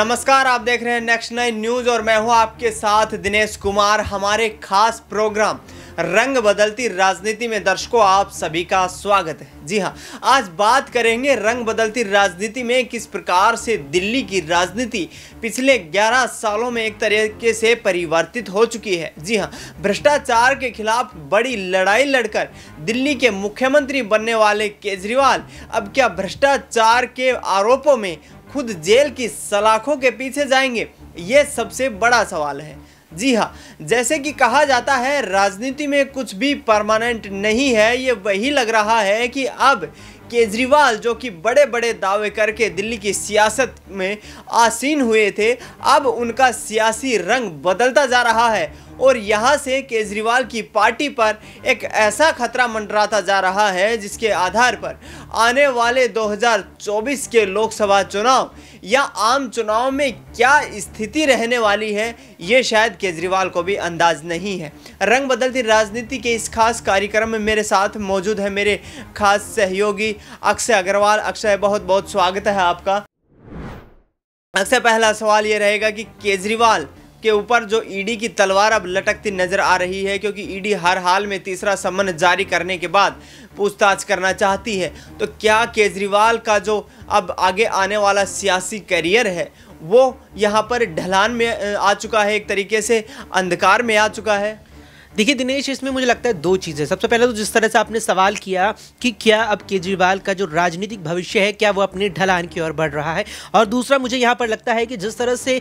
नमस्कार आप देख रहे हैं नेक्स्ट नाइन न्यूज और मैं हूं आपके साथ दिनेश कुमार हमारे खास प्रोग्राम रंग बदलती राजनीति में दर्शकों आप सभी का स्वागत है जी हाँ आज बात करेंगे रंग बदलती राजनीति में किस प्रकार से दिल्ली की राजनीति पिछले 11 सालों में एक तरीके से परिवर्तित हो चुकी है जी हाँ भ्रष्टाचार के खिलाफ बड़ी लड़ाई लड़कर दिल्ली के मुख्यमंत्री बनने वाले केजरीवाल अब क्या भ्रष्टाचार के आरोपों में खुद जेल की सलाखों के पीछे जाएंगे ये सबसे बड़ा सवाल है जी हाँ जैसे कि कहा जाता है राजनीति में कुछ भी परमानेंट नहीं है ये वही लग रहा है कि अब केजरीवाल जो कि बड़े बड़े दावे करके दिल्ली की सियासत में आसीन हुए थे अब उनका सियासी रंग बदलता जा रहा है और यहाँ से केजरीवाल की पार्टी पर एक ऐसा खतरा मंडराता जा रहा है जिसके आधार पर आने वाले 2024 के लोकसभा चुनाव या आम चुनाव में क्या स्थिति रहने वाली है ये शायद केजरीवाल को भी अंदाज नहीं है रंग बदलती राजनीति के इस खास कार्यक्रम में मेरे साथ मौजूद है मेरे खास सहयोगी अक्षय अग्रवाल अक्षय बहुत बहुत स्वागत है आपका सबसे पहला सवाल ये रहेगा कि केजरीवाल के ऊपर जो ईडी की तलवार अब लटकती नजर आ रही है क्योंकि ईडी हर हाल में तीसरा समन जारी करने के बाद पूछताछ करना चाहती है तो क्या केजरीवाल का जो अब आगे आने वाला सियासी करियर है वो यहाँ पर ढलान में आ चुका है एक तरीके से अंधकार में आ चुका है देखिए दिनेश इसमें मुझे लगता है दो चीज़ें सबसे पहले तो जिस तरह से आपने सवाल किया कि क्या अब केजरीवाल का जो राजनीतिक भविष्य है क्या वो अपने ढलान की ओर बढ़ रहा है और दूसरा मुझे यहाँ पर लगता है कि जिस तरह से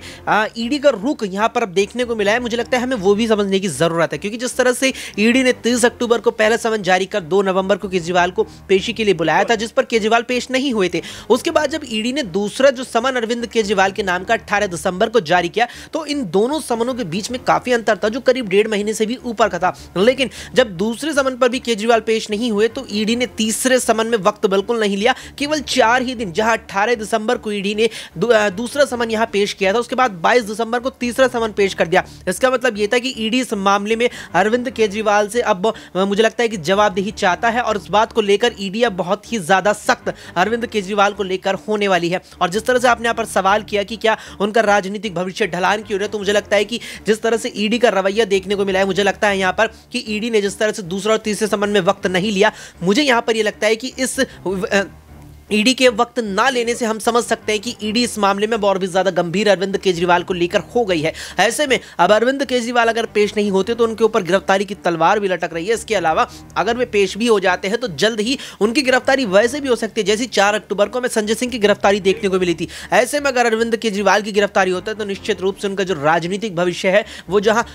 ईडी का रुख यहाँ पर अब देखने को मिला है मुझे लगता है हमें वो भी समझने की ज़रूरत है क्योंकि जिस तरह से ईडी ने तीस अक्टूबर को पहला समन जारी कर दो नवंबर को केजरीवाल को पेशी के लिए बुलाया था जिस पर केजरीवाल पेश नहीं हुए थे उसके बाद जब ईडी ने दूसरा जो समन अरविंद केजरीवाल के नाम का अट्ठारह दिसंबर को जारी किया तो इन दोनों समनों के बीच में काफ़ी अंतर था जो करीब डेढ़ महीने से भी ऊपर ऊपर का था लेकिन जब दूसरे समन पर भी केजरीवाल पेश नहीं हुए तो ईडी ने तीसरे समन में वक्त बिल्कुल नहीं लिया केवल चार ही दिन जहां अट्ठारह दिसंबर को ईडी ने दूसरा समन यहां पेश किया था उसके बाद बाईस दिसंबर को तीसरा समन पेश कर दिया इसका मतलब यह था कि ईडी इस मामले में अरविंद केजरीवाल से अब मुझे लगता है कि जवाबदेही चाहता है और इस बात को लेकर ईडी अब बहुत ही ज्यादा सख्त अरविंद केजरीवाल को लेकर होने वाली है और जिस तरह से आपने यहां पर सवाल किया कि क्या उनका राजनीतिक भविष्य ढलान की हो रहा है तो मुझे लगता है कि जिस तरह से ईडी का रवैया देखने को मिला है मुझे लगता है लगता है यहाँ पर कि ईडी e ने जिस तरह से दूसरा और तीसरे संबंध में वक्त नहीं लिया मुझे यहाँ पर यह लगता है कि इस ईडी के वक्त ना लेने से हम समझ सकते हैं कि ईडी इस मामले में और भी ज्यादा गंभीर अरविंद केजरीवाल को लेकर हो गई है ऐसे में अब अरविंद केजरीवाल अगर पेश नहीं होते तो उनके ऊपर गिरफ्तारी की तलवार भी लटक रही है इसके अलावा अगर वे पेश भी हो जाते हैं तो जल्द ही उनकी गिरफ्तारी वैसे भी हो सकती है जैसी चार अक्टूबर को हमें संजय सिंह की गिरफ्तारी देखने को मिली थी ऐसे में अगर अरविंद केजरीवाल की गिरफ्तारी होता है तो निश्चित रूप से उनका जो राजनीतिक भविष्य है वो जहाँ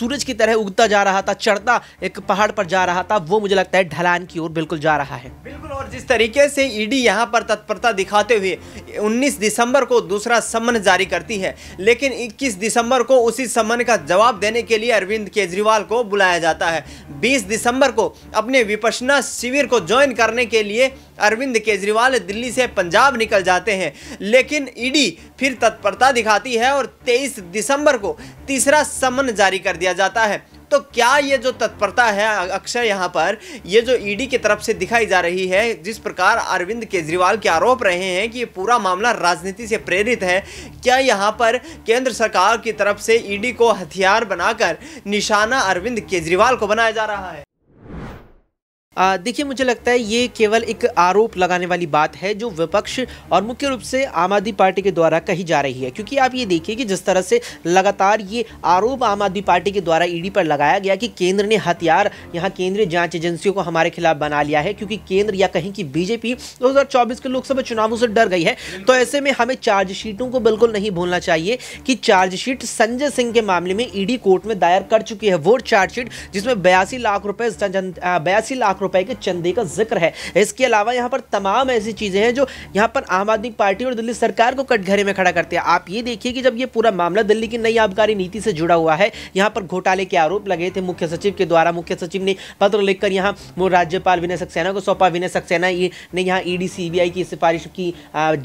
सूरज की तरह उगता जा रहा था चढ़ता एक पहाड़ पर जा रहा था वो मुझे लगता है ढलान की ओर बिल्कुल जा रहा है बिल्कुल और जिस तरीके से ईडी यहाँ यहां पर तत्परता दिखाते हुए 19 दिसंबर को दूसरा समन जारी करती है लेकिन 21 दिसंबर को उसी समन का जवाब देने के लिए अरविंद केजरीवाल को बुलाया जाता है 20 दिसंबर को अपने विपसना शिविर को ज्वाइन करने के लिए अरविंद केजरीवाल दिल्ली से पंजाब निकल जाते हैं लेकिन ईडी फिर तत्परता दिखाती है और 23 दिसंबर को तीसरा समन जारी कर दिया जाता है तो क्या ये जो तत्परता है अक्षय यहाँ पर ये जो ईडी e की तरफ से दिखाई जा रही है जिस प्रकार अरविंद केजरीवाल के आरोप रहे हैं कि ये पूरा मामला राजनीति से प्रेरित है क्या यहाँ पर केंद्र सरकार की तरफ से ईडी e को हथियार बनाकर निशाना अरविंद केजरीवाल को बनाया जा रहा है देखिए मुझे लगता है ये केवल एक आरोप लगाने वाली बात है जो विपक्ष और मुख्य रूप से आम आदमी पार्टी के द्वारा कही जा रही है क्योंकि आप ये देखिए कि जिस तरह से लगातार ये आरोप आम आदमी पार्टी के द्वारा ईडी पर लगाया गया कि केंद्र ने हथियार यहाँ केंद्रीय जांच एजेंसियों को हमारे खिलाफ बना लिया है क्योंकि केंद्र या कहीं की बीजेपी दो के लोकसभा चुनावों से डर गई है तो ऐसे में हमें चार्जशीटों को बिल्कुल नहीं भूलना चाहिए कि चार्जशीट संजय सिंह के मामले में ईडी कोर्ट में दायर कर चुकी है वो चार्जशीट जिसमें बयासी लाख रुपये बयासी लाख लाख रुपए के चंदे का जिक्र है इसके अलावा यहाँ पर तमाम ऐसी चीज़ें हैं जो यहाँ पर आम आदमी पार्टी और दिल्ली सरकार को कटघरे में खड़ा करते हैं आप ये देखिए कि जब ये पूरा मामला दिल्ली की नई आबकारी नीति से जुड़ा हुआ है यहाँ पर घोटाले के आरोप लगे थे मुख्य सचिव के द्वारा मुख्य सचिव ने पत्र लिखकर यहाँ राज्यपाल विनय सक्सेना को सौंपा विनय सक्सेना ने यहाँ ईडी सीबीआई की सिफारिश की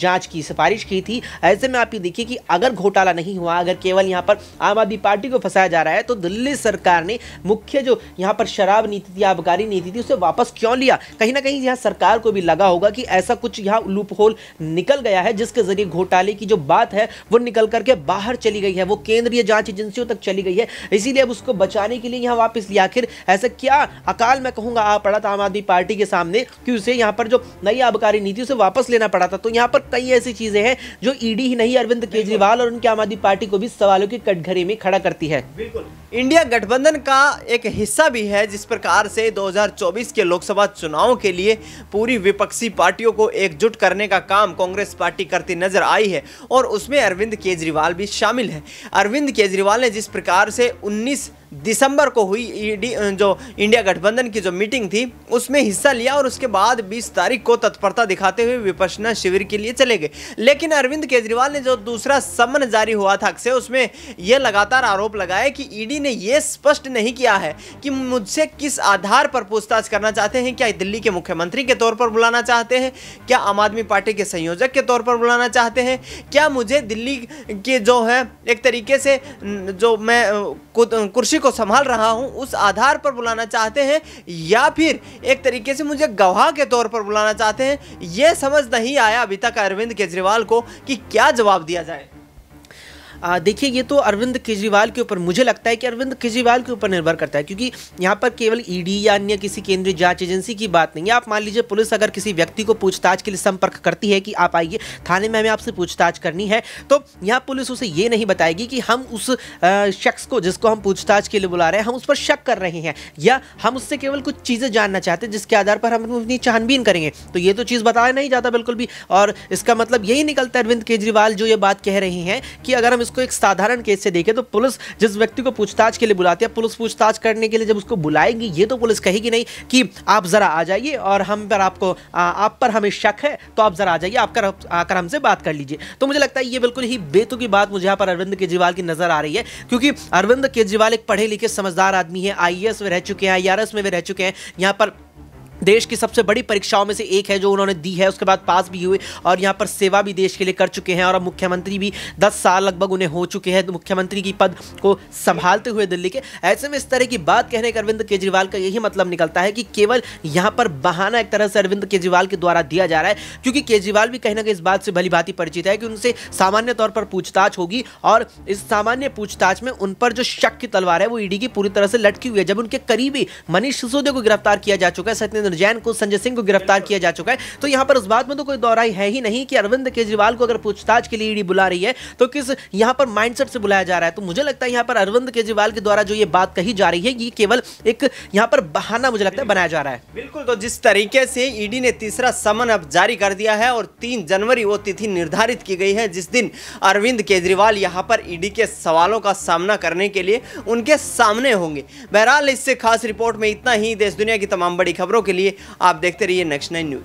जांच की सिफारिश की थी ऐसे में आप ये देखिए कि अगर घोटाला नहीं हुआ अगर केवल यहाँ पर आम आदमी पार्टी को फंसाया जा रहा है तो दिल्ली सरकार ने मुख्य जो यहाँ पर शराब नीति थी आबकारी नीति थी उसे वापस क्यों लिया कहीं ना कहीं यहाँ सरकार को भी लगा होगा कि ऐसा कुछ यहाँ लूप होल निकल गया है जिसके जरिए घोटाले की जो बात है वो निकल करके बाहर चली गई है वो केंद्रीय जांच एजेंसियों तक चली गई है इसीलिए अब उसको बचाने के लिए यहाँ वापस लिया आखिर ऐसा क्या अकाल मैं कहूँगा आ पड़ा आम आदमी पार्टी के सामने कि उसे यहाँ पर जो नई आबकारी नीति उसे वापस लेना पड़ा था तो यहाँ पर कई ऐसी चीज़ें हैं जो ईडी ही नहीं अरविंद केजरीवाल और उनकी आम आदमी पार्टी को भी सवालों की कटघरे में खड़ा करती है बिल्कुल इंडिया गठबंधन का एक हिस्सा भी है जिस प्रकार से 2024 के लोकसभा चुनाव के लिए पूरी विपक्षी पार्टियों को एकजुट करने का काम कांग्रेस पार्टी करती नजर आई है और उसमें अरविंद केजरीवाल भी शामिल है अरविंद केजरीवाल ने जिस प्रकार से उन्नीस दिसंबर को हुई ईडी जो इंडिया गठबंधन की जो मीटिंग थी उसमें हिस्सा लिया और उसके बाद 20 तारीख को तत्परता दिखाते हुए विपक्षना शिविर के लिए चले गए लेकिन अरविंद केजरीवाल ने जो दूसरा समन जारी हुआ था अक्से उसमें यह लगातार आरोप लगाया कि ईडी ने यह स्पष्ट नहीं किया है कि मुझसे किस आधार पर पूछताछ करना चाहते हैं क्या दिल्ली के मुख्यमंत्री के तौर पर बुलाना चाहते हैं क्या आम आदमी पार्टी के संयोजक के तौर पर बुलाना चाहते हैं क्या मुझे दिल्ली के जो है एक तरीके से जो मैं कुर्सी को संभाल रहा हूँ उस आधार पर बुलाना चाहते हैं या फिर एक तरीके से मुझे गवाह के तौर पर बुलाना चाहते हैं ये समझ नहीं आया अभी तक अरविंद केजरीवाल को कि क्या जवाब दिया जाए देखिए ये तो अरविंद केजरीवाल के ऊपर मुझे लगता है कि अरविंद केजरीवाल के ऊपर निर्भर करता है क्योंकि यहाँ पर केवल ईडी e या अन्य किसी केंद्रीय जांच एजेंसी की बात नहीं है आप मान लीजिए पुलिस अगर किसी व्यक्ति को पूछताछ के लिए संपर्क करती है कि आप आइए थाने में हमें आपसे पूछताछ करनी है तो यहाँ पुलिस उसे ये नहीं बताएगी कि हम उस शख्स को जिसको हम पूछताछ के लिए बुला रहे हैं हम उस पर शक कर रहे हैं या हम उससे केवल कुछ चीज़ें जानना चाहते हैं जिसके आधार पर हम अपनी छानबीन करेंगे तो ये तो चीज़ बताया नहीं जाता बिल्कुल भी और इसका मतलब यही निकलता है अरविंद केजरीवाल जो ये बात कह रहे हैं कि अगर हम इसको इसको एक साधारण केस से देखें तो पुलिस जिस व्यक्ति को पूछताछ के लिए बुलाती है पुलिस पूछताछ करने के लिए जब उसको बुलाएगी ये तो पुलिस कहेगी नहीं कि आप ज़रा आ जाइए और हम पर आपको आ, आप पर हमें शक है तो आप ज़रा आ जाइए आप कर आकर हमसे बात कर लीजिए तो मुझे लगता है ये बिल्कुल ही बेतु की बात मुझे यहाँ पर अरविंद केजरीवाल की नज़र आ रही है क्योंकि अरविंद केजरीवाल एक पढ़े लिखे समझदार आदमी है आई में रह चुके हैं आई में भी रह चुके हैं यहाँ पर देश की सबसे बड़ी परीक्षाओं में से एक है जो उन्होंने दी है उसके बाद पास भी हुए और यहाँ पर सेवा भी देश के लिए कर चुके हैं और अब मुख्यमंत्री भी 10 साल लगभग उन्हें हो चुके हैं तो मुख्यमंत्री की पद को संभालते हुए दिल्ली के ऐसे में इस तरह की बात कहने के अरविंद केजरीवाल का यही मतलब निकलता है कि केवल यहाँ पर बहाना एक तरह से अरविंद केजरीवाल के द्वारा दिया जा रहा है क्योंकि केजरीवाल भी कहीं ना कहीं इस बात से भली भांति परिचित है कि उनसे सामान्य तौर पर पूछताछ होगी और इस सामान्य पूछताछ में उन पर जो शक की तलवार है वो ईडी की पूरी तरह से लटकी हुई है जब उनके करीबी मनीष सिसोदिया को गिरफ्तार किया जा चुका है सत्य अरविंद जैन को संजय सिंह को गिरफ्तार किया जा चुका है तो यहां पर उस बात में तो कोई दोहराई है ही नहीं कि अरविंद केजरीवाल को अगर पूछताछ के लिए ईडी बुला रही है तो किस यहां पर माइंडसेट से बुलाया जा रहा है तो मुझे लगता है यहां पर अरविंद केजरीवाल के द्वारा जो ये बात कही जा रही है ये केवल एक यहां पर बहाना मुझे लगता है बनाया जा रहा है बिल्कुल तो जिस तरीके से ईडी ने तीसरा समन अब जारी कर दिया है और तीन जनवरी वो तिथि निर्धारित की गई है जिस दिन अरविंद केजरीवाल यहां पर ईडी के सवालों का सामना करने के लिए उनके सामने होंगे बहरहाल इससे खास रिपोर्ट में इतना ही देश दुनिया की तमाम बड़ी खबरों के लिए आप देखते रहिए नेक्स्ट नाइन न्यूज़